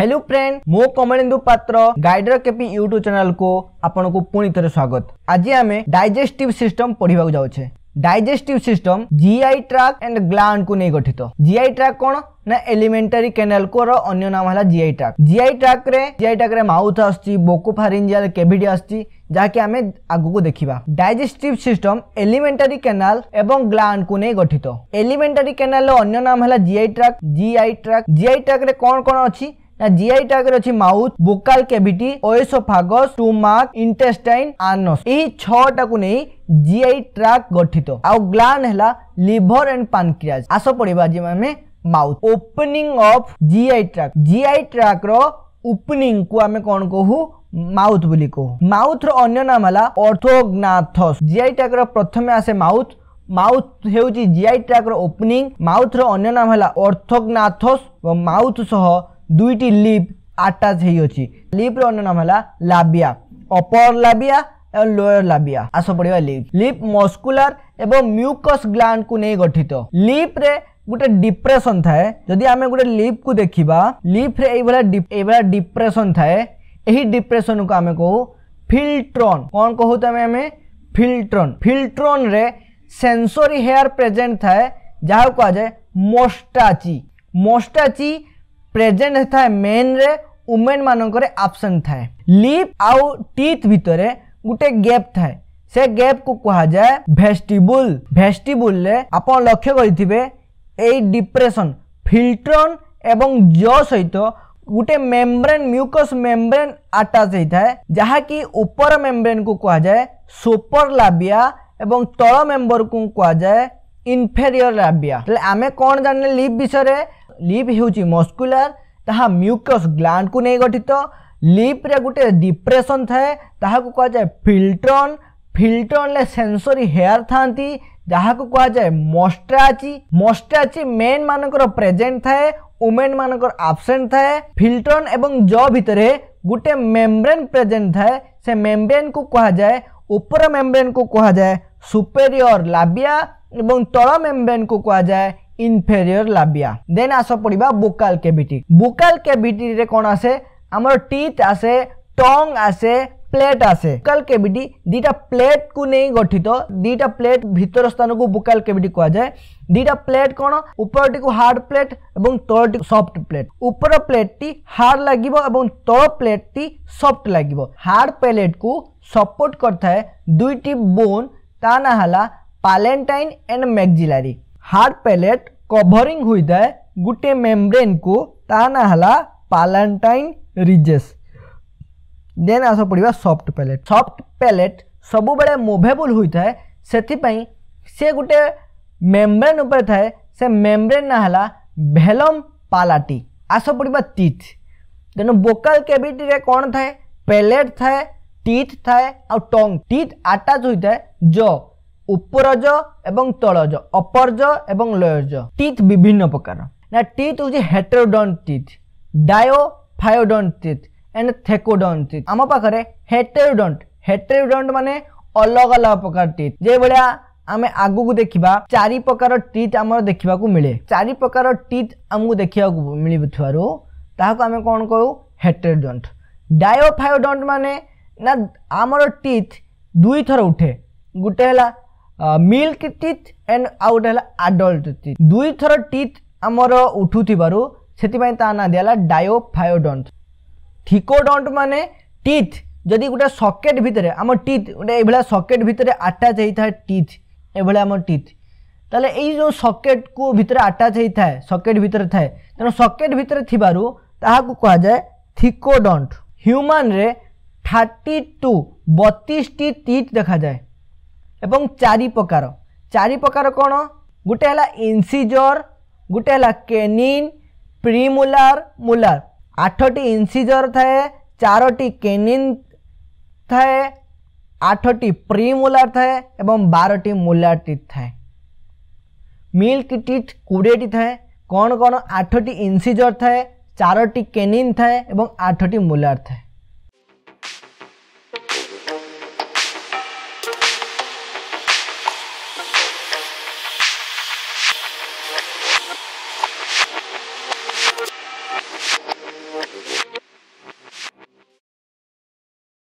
Hello friend मो कमलेन्दु पात्र guider KP YouTube channel को आपण को पुणी थे स्वागत आज आम डाइजेस्टिव सिस्टम पढ़ा जाऊे digestive system GI tract and gland को नहीं गठित जीआई ट्रैक कौन ना एलिमेंटारी कैनाल को अन्य नाम है जीआई ट्रैक जीआई ट्रैक रे जीआई ट्रैक रे माउथ आसची बोकोफारिंजियल केविटी आसची ଯାହାକି ଆମେ ଆଗକୁ ଦେଖିବା ଡାଇଜେଷ୍ଟିଭ୍ ସିଷ୍ଟମ୍ ଏଲିମେଣ୍ଟାରୀ କେନାଲ ଏବଂ ଗ୍ଲାଣ୍ଡକୁ ନେଇ ଗଠିତ ଏଲିମେଣ୍ଟାରୀ କେନାଲର ଅନ୍ୟ ନାମ ହେଲା GI tract GI tract GI ଟ୍ରାକ୍ରେ କ'ଣ କ'ଣ ଅଛି ଜିଆଇ ଟ୍ୟାଗରେ ଅଛି mouth buccal cavity oesophagus stomach intestine anus ଏହି ଛଅଟାକୁ ନେଇ ଜିଆଇ ଟ୍ରାକ୍ ଗଠିତ ଆଉ ଗ୍ଲାଣ୍ଡ ହେଲା ଲିଭର ଆଣ୍ଡ ପାନକ୍ରିଆଜ ଆସ ପଢିବା ଆଜି ଆମେ mouth opening of GI tract GI ଟ୍ରାକ୍ର ଓପନିଂକୁ ଆମେ କ'ଣ କହୁ ମାଉଥ ବୋଲି କହୁ ମାଉଥର ଅନ୍ୟ ନାମ ହେଲା ଅର୍ଥୋଗ୍ନାଥସ୍ ଜିଆଇ ଟ୍ରାକ୍ର ପ୍ରଥମେ ଆସେ ମାଉଥ ମାଉଥ ହେଉଛି ଜିଆଇ ଟ୍ରାକ୍ର ଓପନିଂ ମାଉଥର ଅନ୍ୟ ନାମ ହେଲା ଅର୍ଥୋଗ୍ନାଥସ୍ ମାଉଥ ସହ দুইটি লিভ আটাচ হয়েছি লিভ্র অন্য নাম হল লাবিয়া অপর লাবিয়া এবং লোয়র লাবিয়া আস পড়া লিভ লিভ মস্কুলার এবং মিউকস গ্লান্ড কু নিয়ে গঠিত লিভ্রে গোটে ডিপ্রেসন থাকে যদি আমি গোটে লিভ কু দেখিবা লিভ্রে এইভাবে এইভাবে ডিপ্রেসন থাকে এই ডিপ্রেসন কু আমি কহু ফিল্ট্রন কন কহু তুমি আমি ফিল্ট্রন ফিল্ট্রনরে সেন্সরি হেয়ার প্রেজেন্ট থাকে যা কুযায়ে মোস্টাচি মোস্টাচি ପ୍ରେଜେଣ୍ଟ ଥାଏ ମେନ୍ରେ ଉମେନ୍ ମାନଙ୍କରେ ଆବସେଣ୍ଟ ଥାଏ ଲିପ୍ ଆଉ ଟିଥ୍ ଭିତରେ ଗୋଟେ ଗ୍ୟାପ୍ ଥାଏ ସେ ଗ୍ୟାପ୍କୁ କୁହାଯାଏ ଭେଷ୍ଟିବୁଲ୍ ଭେଷ୍ଟିବୁଲ୍ରେ ଆପଣ ଲକ୍ଷ୍ୟ କରିଥିବେ ଏଇ ଡିପ୍ରେସନ୍ ଫିଲ୍ଟ୍ରନ୍ ଏବଂ ଜ ସହିତ ଗୋଟେ ମେମ୍ବ୍ରେନ୍ ମ୍ୟୁକସ୍ ମେମ୍ବ୍ରେନ୍ ଆଟାଚ୍ ହେଇଥାଏ ଯାହାକି ଉପର ମେମ୍ବ୍ରେନ୍କୁ କୁହାଯାଏ ସୁପର ଲାବିଆ ଏବଂ ତଳ ମେମ୍ବରକୁ କୁହାଯାଏ ଇନଫେରିୟର ଲାବିଆ ତାହେଲେ ଆମେ କ'ଣ ଜାଣିଲେ ଲିପ୍ ବିଷୟରେ लिप ହେଉଛି ମସ୍କୁଲାର ତାହା ମ୍ୟୁକସ୍ ଗ୍ଲାଣ୍ଡକୁ ନେଇ ଗଠିତ লিপরে গোটে ডিপ্রেসন থাকে তাহাকু কুযায় ফিল্ট্রন ফিল্ট্রনলে সেন্সরি হেয়ার থাকে যাহাকু কুযায় মস্টাচি মস্টাচি মেন মানকর প্রেজেন্ট থাকে ওমেন মানকর আবসেন্ট থাকে ফিল্ট্রন এবং জ ভিতরে গোটে মেমব্রেন প্রেজেন্ট থাকে সে মেমব্রেন কু কুযায় উপর মেমব্রেন কু কুযায় সুপেরিয়র লাবিয়া এবং তল মেমব্রেন কু কুযায় ইনফেরিয়র লাবিয়া দেন আস পড়া বোকাল কেভিটি বোকাল কেভিটিরে কোণ আছে আমার টিথ আছে টং আছে প্লেট আছে বুকাল কেভিটি দুইটা প্লেট কু নেই গঠিত দুইটা প্লেট ভিতর স্থানক বুকাল কেভিটি কুযায় দুইটা প্লেট কোণ উপরটি হার্ড প্লেট এবং তলটি সফট প্লেট উপর প্লেটটি হার্ড লাগিব এবং তল প্লেটটি সফট লাগিব হার্ড প্লেট কু সপোর্ট করে দুইটি বোন তা না হল palatine and maxillary hard plate covering ହୋଇଥାଏ ଗୋଟିଏ ମେମ୍ବ୍ରେନ୍କୁ ତା ନାଁ ହେଲା ପାଲାଣ୍ଟାଇନ୍ ରିଜେସ୍ ଦେନ୍ ଆସ ପଡ଼ିବା ସଫ୍ଟ ପେଲେଟ୍ ସଫ୍ଟ ପେଲେଟ୍ ସବୁବେଳେ ମୁଭେବୁଲ୍ ହୋଇଥାଏ ସେଥିପାଇଁ ସେ ଗୋଟିଏ ମେମ୍ବ୍ରେନ୍ ଉପରେ ଥାଏ ସେ ମେମ୍ବ୍ରେନ୍ ନାଁ ହେଲା ଭେଲମ୍ ପାଲାଟି ଆସ ପଡ଼ିବା ଟିଥ୍ ତେଣୁ ବୋକାଲ୍ କ୍ୟାଭିଟିରେ କ'ଣ ଥାଏ ପେଲେଟ୍ ଥାଏ ଟିଥ୍ ଥାଏ ଆଉ ଟଙ୍ଗ ଟିଥ୍ ଆଟାଚ୍ ହୋଇଥାଏ ଜ উপরজ এবং তলজ অপরজ এবং লয়জ টিথ বিভিন্ন প্রকার না টিথ হচ্ছে heterodont teeth diphyodont teeth and thecodont teeth আম পাখে হেটেরোডন্ট হেটেরোডন্ট মানে অলগা অলগা প্রকার টিথ যেভাবে ଆମେ ଆଗକୁ ଦେଖିବା ଚାରି ପ୍ରକାର ଟିଥ୍ ଆମର ଦେଖିବାକୁ ମିଳେ ଚାରି ପ୍ରକାର ଟିଥ୍ ଆମକୁ ଦେଖିବାକୁ ମିଳୁଥିବାରୁ ତାହାକୁ ଆମେ କ'ଣ କହୁ ହେଟେରଡଣ୍ଟ ଡାୟୋଫାୟୋଡଣ୍ଟ ମାନେ ନା ଆମର ଟିଥ୍ ଦୁଇଥର ଉଠେ ଗୋଟେ ହେଲା ମିଲ୍କ ଟିଥ୍ ଆଣ୍ଡ ଆଉ ଗୋଟେ ହେଲା ଆଡଲ୍ଟ ଟିଥ୍ ଦୁଇଥର ଟିଥ୍ ଆମର ଉଠୁଥିବାରୁ ସେଥିପାଇଁ ତା ନାଁ ଦିଆହେଲା ଡାୟୋଫାୟୋଡଣ୍ଟ ଠିକୋଡଣ୍ଟ ମାନେ ଟିଥ୍ ଯଦି ଗୋଟେ ସକେଟ୍ ଭିତରେ ଆମ ଟିଥ୍ ଗୋଟେ ଏଇଭଳିଆ ସକେଟ୍ ଭିତରେ ଆଟାଚ୍ ହେଇଥାଏ ଟିଥ୍ ଏଭଳିଆ ଆମ ଟିଥ୍ তাহলে এই যে সকেটকু ভিতরে আটাচ হয়ে থাকে সকেট ভিতরে থাকে তেমন সকেট ভিতরে থাকার তাহলে কুহযায় থিকোডন্ট হ্যুমান্রে থার্টি টু বতিশটি টিথ দেখা যায় এবং চারি প্রকার চারি প্রকার কোণ গোটে হল ইনসিজর গোটে হল কেনিন প্রিমুলার মুলার আঠটি ইনসিজর থাকে চারটি কেনিন থাকে আঠটি প্রিমুলার থাকে এবং বারোটি মুলার টিথ থাকে মিল্ক টিথ কোড়িয়েটি থাকে কোণ কোণ আঠটি ইনসিজর থাকে চারটি কেনিন থাকে এবং আঠটি মুলার থাকে Thank you.